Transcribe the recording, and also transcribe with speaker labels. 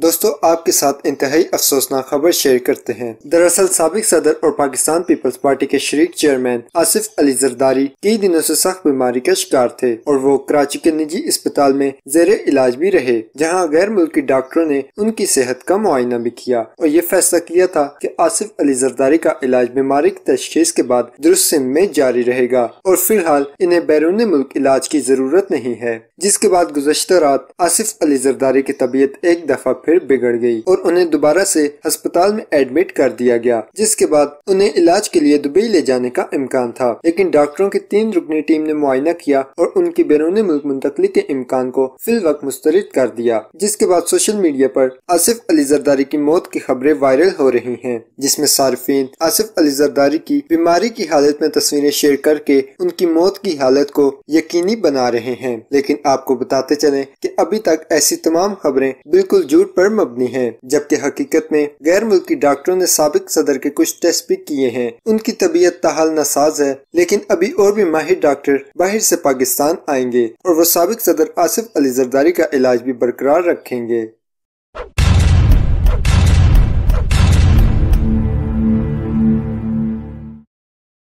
Speaker 1: दोस्तों आपके साथ इंतहाई अफसोसनाक खबर शेयर करते हैं दरअसल सबक सदर और पाकिस्तान पीपल्स पार्टी के शरीक चेयरमैन आसिफ अली जरदारी कई दिनों से सख्त बीमारी का शिकार थे और वो कराची के निजी अस्पताल में जेर इलाज भी रहे जहां गैर मुल्की डॉक्टरों ने उनकी सेहत का मुआयना भी किया और ये फैसला किया था की कि आसिफ अली जरदारी का इलाज बीमारी की तशखीस के बाद दुरुस्त में जारी रहेगा और फिलहाल इन्हें बैरून मुल्क इलाज की जरूरत नहीं है जिसके बाद गुजशत रात आसिफ अली जरदारी की तबीयत एक दफा फिर बिगड़ गई और उन्हें दोबारा से अस्पताल में एडमिट कर दिया गया जिसके बाद उन्हें इलाज के लिए दुबई ले जाने का इम्कान था लेकिन डॉक्टरों की तीन रुकनी टीम ने मुआयना किया और उनकी बैरून मुल्क मुंतकली के इम्कान को फिल वक्त मुस्तरद कर दिया जिसके बाद सोशल मीडिया पर आसिफ अली जरदारी की मौत की खबरें वायरल हो रही है जिसमे सार्फिन आसिफ अली जरदारी की बीमारी की हालत में तस्वीरें शेयर करके उनकी मौत की हालत को यकीनी बना रहे हैं लेकिन आपको बताते चले की अभी तक ऐसी तमाम खबरें बिल्कुल झूठ पर मबनी है जबकि हकीकत में गैर मुल्की डॉक्टरों ने सबक सदर के कुछ टेस्ट भी किए हैं उनकी तबीयत तहाल नसाज है लेकिन अभी और भी माहिर डॉक्टर बाहर से पाकिस्तान आएंगे और वो सबक सदर आसिफ अली जरदारी का इलाज भी बरकरार रखेंगे